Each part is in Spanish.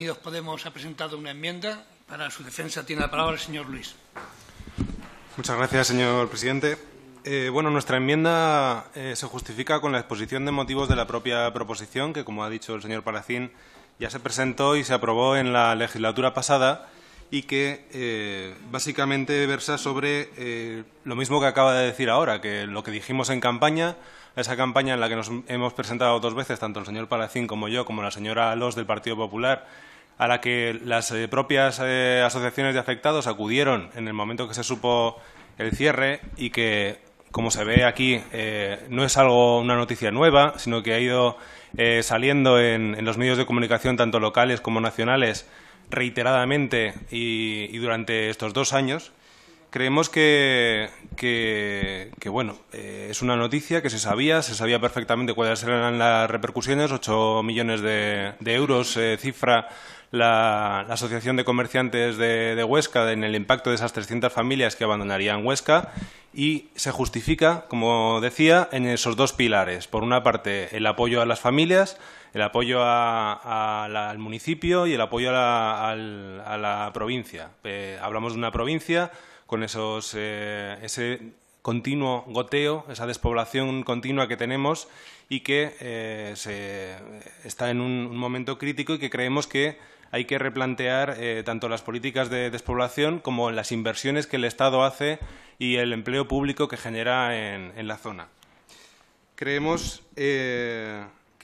Unidos Podemos ha presentado una enmienda. Para su defensa tiene la palabra el señor Luis. Muchas gracias, señor presidente. Eh, bueno, nuestra enmienda eh, se justifica con la exposición de motivos de la propia proposición, que, como ha dicho el señor Palacín, ya se presentó y se aprobó en la legislatura pasada y que eh, básicamente versa sobre eh, lo mismo que acaba de decir ahora, que lo que dijimos en campaña, esa campaña en la que nos hemos presentado dos veces, tanto el señor Palacín como yo, como la señora Los del Partido Popular, a la que las eh, propias asociaciones de afectados acudieron en el momento que se supo el cierre y que, como se ve aquí, no es algo una noticia nueva, sino que ha ido saliendo en los medios de comunicación, tanto locales como nacionales, reiteradamente y, durante estos dos años, creemos que, que, bueno, eh, es una noticia que se sabía, se sabía perfectamente cuáles eran las repercusiones, Ocho millones de, euros eh, cifra la, Asociación de Comerciantes de, de, Huesca en el impacto de esas 300 familias que abandonarían Huesca y se justifica, como decía, en esos dos pilares. Por una parte, el apoyo a las familias, el apoyo al municipio y el apoyo a la, provincia. Eh, hablamos de una provincia con esos, eh, continuo goteo, esa despoblación continua que tenemos y que eh, se, eh, está en un, momento crítico y que creemos que hay que replantear eh, tanto las políticas de despoblación como las inversiones que el Estado hace y el empleo público que genera en, la zona. Creemos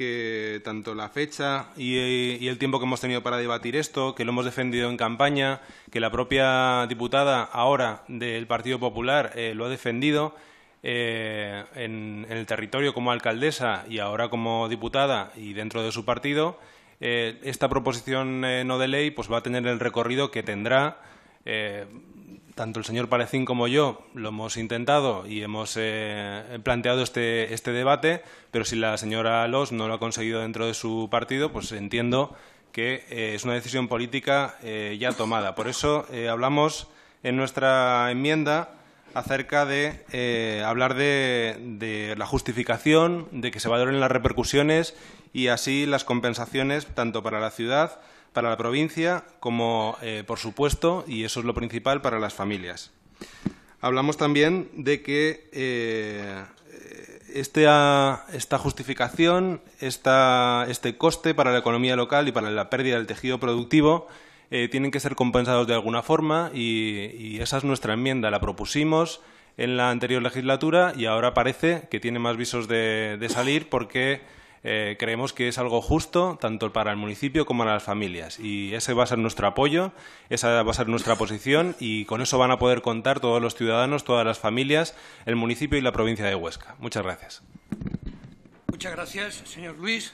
que tanto la fecha y, el tiempo que hemos tenido para debatir esto, que lo hemos defendido en campaña, que la propia diputada ahora del Partido Popular eh, lo ha defendido eh, en, el territorio como alcaldesa y ahora como diputada y dentro de su partido, eh, esta proposición no de ley pues va a tener el recorrido que tendrá tanto el señor Parecín como yo lo hemos intentado y hemos eh, planteado este, este debate, pero si la señora Los no lo ha conseguido dentro de su partido, pues entiendo que eh, es una decisión política eh, ya tomada. Por eso hablamos en nuestra enmienda acerca de hablar de, de la justificación, de que se valoren las repercusiones y así las compensaciones tanto para la ciudad para la provincia como, eh, por supuesto, y eso es lo principal, para las familias. Hablamos también de que eh, este, ah, esta, justificación, esta, este coste para la economía local y para la pérdida del tejido productivo eh, tienen que ser compensados de alguna forma y, esa es nuestra enmienda. La propusimos en la anterior legislatura y ahora parece que tiene más visos de salir porque eh, creemos que es algo justo tanto para el municipio como para las familias. Y ese va a ser nuestro apoyo, esa va a ser nuestra posición y con eso van a poder contar todos los ciudadanos, todas las familias, el municipio y la provincia de Huesca. Muchas gracias. señor Luis.